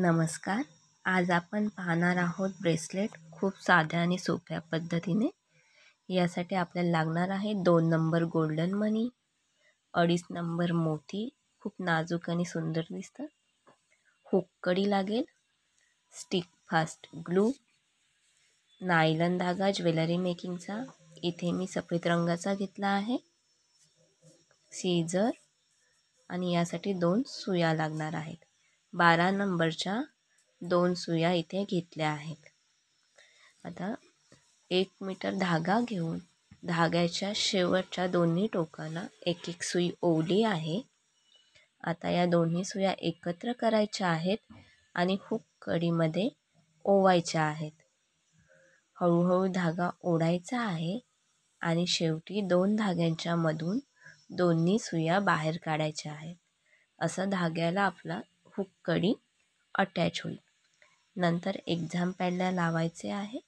नमस्कार आज आपण पाहणार आहोत ब्रेसलेट खूप साध्या आणि सोप्या पद्धतीने यासाठी आपल्याला लागणार आहे दोन नंबर गोल्डन मनी अडीच नंबर मोती खूप नाजूक आणि सुंदर दिसतं हुक्कडी लागेल स्टिक फास्ट ग्लू नायलन धागा ज्वेलरी मेकिंगचा इथे मी सफेद रंगाचा घेतला आहे सीझर आणि यासाठी दोन सुया लागणार आहेत बारा नंबरच्या दोन सुया इथे घेतल्या आहेत आता एक मीटर धागा घेऊन धाग्याच्या शेवटच्या दोन्ही टोकाला एक एक सुई ओवली आहे आता या दोन्ही सुया एकत्र करायच्या आहेत आणि हुक कडीमध्ये ओवायच्या आहेत हळूहळू धागा ओढायचा आहे आणि शेवटी दोन धाग्यांच्या मधून दोन्ही सुया बाहेर काढायच्या आहेत असं धाग्याला आपला हुक कडी अटॅच होईल नंतर एक्झाम पॅडला लावायचे आहे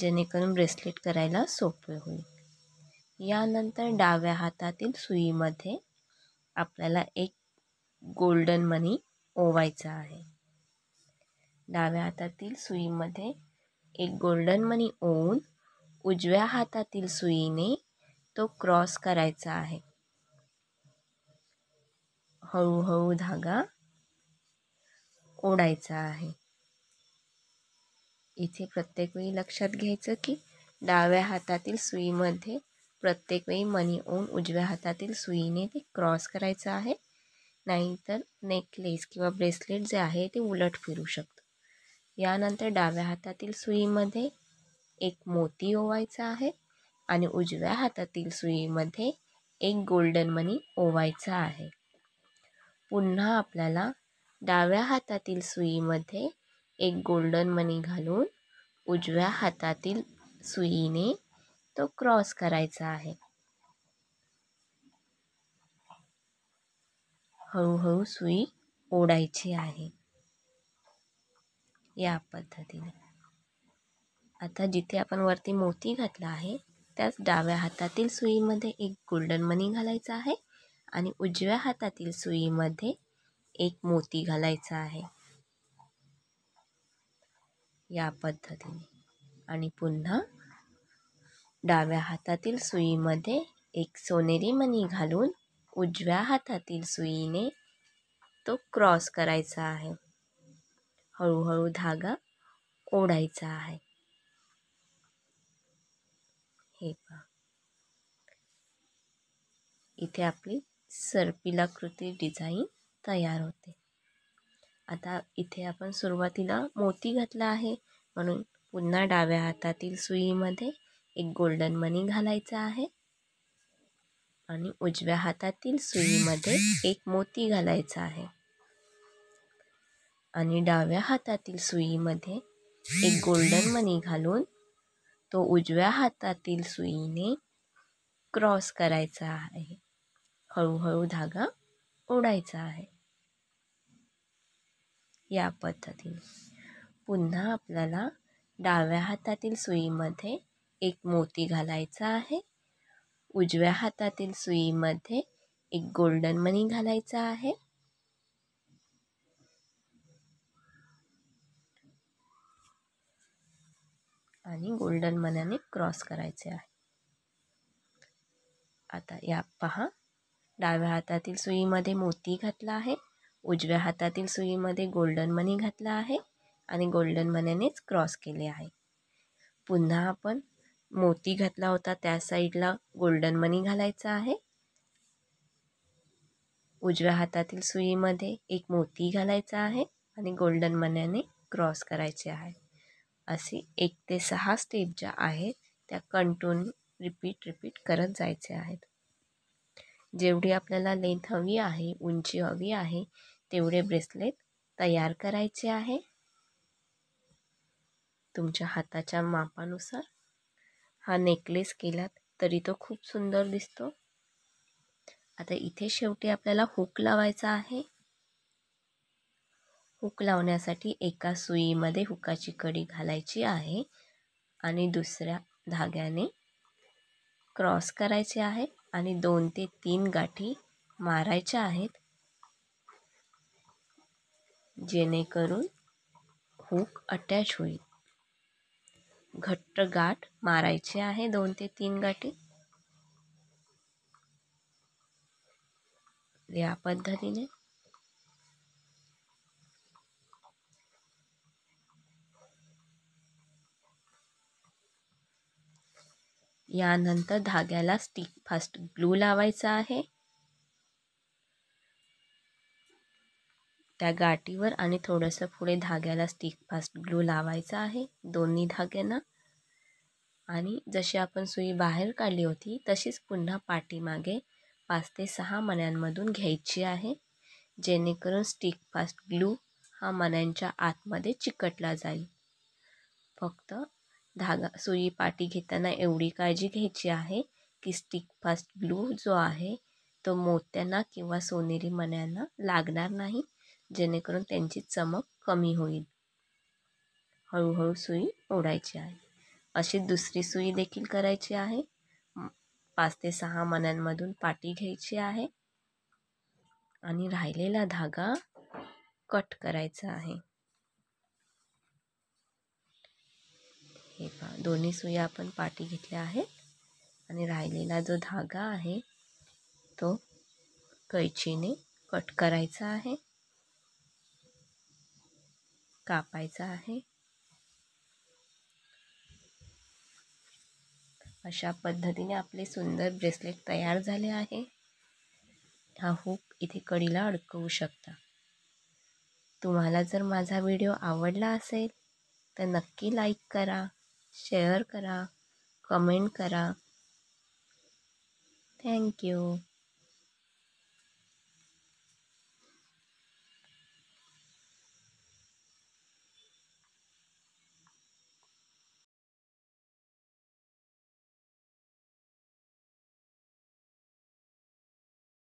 जेणेकरून ब्रेसलेट करायला सोपे होईल यानंतर डाव्या हातातील सुईमध्ये आपल्याला एक गोल्डन मनी ओवायचा आहे डाव्या हातातील सुईमध्ये एक गोल्डन मनी ओवून उजव्या हातातील सुईने तो क्रॉस करायचा आहे हळूहळू धागा ओढायचा आहे इथे प्रत्येक वेळी लक्षात घ्यायचं की डाव्या हातातील सुईमध्ये प्रत्येक वेळी मनी ओन उजव्या हातातील सुईने ते क्रॉस करायचं आहे नाहीतर नेकलेस किंवा ब्रेसलेट जे आहे ते उलट फिरू शकतो यानंतर डाव्या हातातील सुईमध्ये एक मोती ओवायचा आहे आणि उजव्या हातातील सुईमध्ये एक गोल्डन मनी ओवायचा आहे पुन्हा आपल्याला डाव्या हातातील सुईमध्ये एक गोल्डन मनी घालून उजव्या हातातील सुईने तो क्रॉस करायचा आहे हळूहळू सुई ओढायची आहे या पद्धतीने आता जिथे आपण वरती मोती घातला आहे त्याच डाव्या हातातील सुईमध्ये एक गोल्डन मनी घालायचा आहे आणि उजव्या हातातील सुईमध्ये एक मोती घालायचा आहे या पद्धतीने आणि पुन्हा डाव्या हातातील सुईमध्ये एक सोनेरी मणी घालून उजव्या हातातील सुईने तो क्रॉस करायचा आहे हळूहळू धागा ओढायचा आहे हे पहा इथे आपली सर्पिलाकृती डिझाईन तयार होते आता इथे आपण सुरुवातीला मोती घातला आहे म्हणून पुन्हा डाव्या हातातील सुईमध्ये एक गोल्डन मनी घालायचा आहे आणि उजव्या हातातील सुईमध्ये एक मोती घालायचा आहे आणि डाव्या हातातील सुईमध्ये एक गोल्डन मनी घालून तो उजव्या हातातील सुईने क्रॉस करायचा आहे हळूहळू धागा ओढायचा आहे या पद्धतीने पुन्हा आपल्याला डाव्या हातातील सुईमध्ये एक मोती घालायचा आहे उजव्या हातातील सुईमध्ये एक गोल्डन मनी घालायचा आहे आणि गोल्डन मनाने क्रॉस करायचे आहे आता या पहा डाव्या हातातील सुईमध्ये मोती घातला आहे उजव्या हातातील सुईमध्ये गोल्डन मनी घातला आहे आणि गोल्डन मनीनेच क्रॉस केले आहे पुन्हा आपण मोती घातला होता त्या साईडला गोल्डन मनी घालायचा आहे उजव्या हातातील सुईमध्ये एक मोती घालायचा आहे आणि गोल्डन मन्याने क्रॉस करायचे आहे असे एक ते सहा स्टेप ज्या आहेत त्या कंटून रिपीट रिपीट करत जायचे आहेत जेवढी आपल्याला लेंथ हवी आहे उंची हवी आहे तेवढे ब्रेसलेट तयार करायचे आहे तुमच्या हाताच्या मापानुसार हा नेकलेस केलात तरी तो खूप सुंदर दिसतो आता इथे शेवटी आपल्याला हुक लावायचा आहे हुक लावण्यासाठी एका सुईमध्ये हुकाची कडी घालायची आहे आणि दुसऱ्या धाग्याने क्रॉस करायचे आहे आणि दोन ते तीन गाठी मारायच्या आहेत जेणेकरून हूक अटॅच होईल घट्ट गाठ मारायचे आहे दोन ते तीन गाठी या पद्धतीने यानंतर धाग्याला स्टिक फास्ट ग्लू लावायचा आहे त्या गाठीवर आणि थोडंसं पुढे धाग्याला स्टिक फास्ट ग्लू लावायचा आहे दोन्ही धाग्यांना आणि जशी आपण सुई बाहेर काढली होती तशीच पुन्हा पाठीमागे पाच ते सहा मण्यांमधून घ्यायची आहे जेणेकरून स्टिक फास्ट ग्लू हा मण्यांच्या आतमध्ये चिकटला जाईल फक्त धागा सुई पाटी घेताना एवढी काळजी घ्यायची आहे की स्टिक फास्ट ग्लू जो आहे तो मोत्यांना किंवा सोनेरी मण्यांना लागणार नाही जेणेकरून त्यांची चमक कमी होईल हळूहळू सुई ओढायची आहे अशी दुसरी सुई देखील करायची आहे पाच ते सहा मण्यांमधून पाटी घ्यायची आहे आणि राहिलेला धागा कट करायचा आहे दोन्ही सुया आपण पाठी घेतल्या आहेत आणि राहिलेला जो धागा आहे तो कैचीने कट करायचा आहे कापायचा आहे अशा पद्धतीने आपले सुंदर ब्रेसलेट तयार झाले आहे हा हूक इथे कडीला अडकवू शकता तुम्हाला जर माझा व्हिडिओ आवडला असेल तर नक्की लाईक करा शेअर करा कमेंट करा थँक्यू